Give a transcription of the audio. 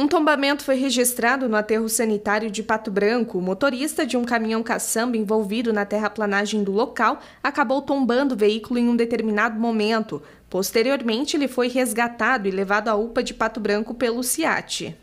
Um tombamento foi registrado no aterro sanitário de Pato Branco. O motorista de um caminhão caçamba envolvido na terraplanagem do local acabou tombando o veículo em um determinado momento. Posteriormente, ele foi resgatado e levado à UPA de Pato Branco pelo CIAT.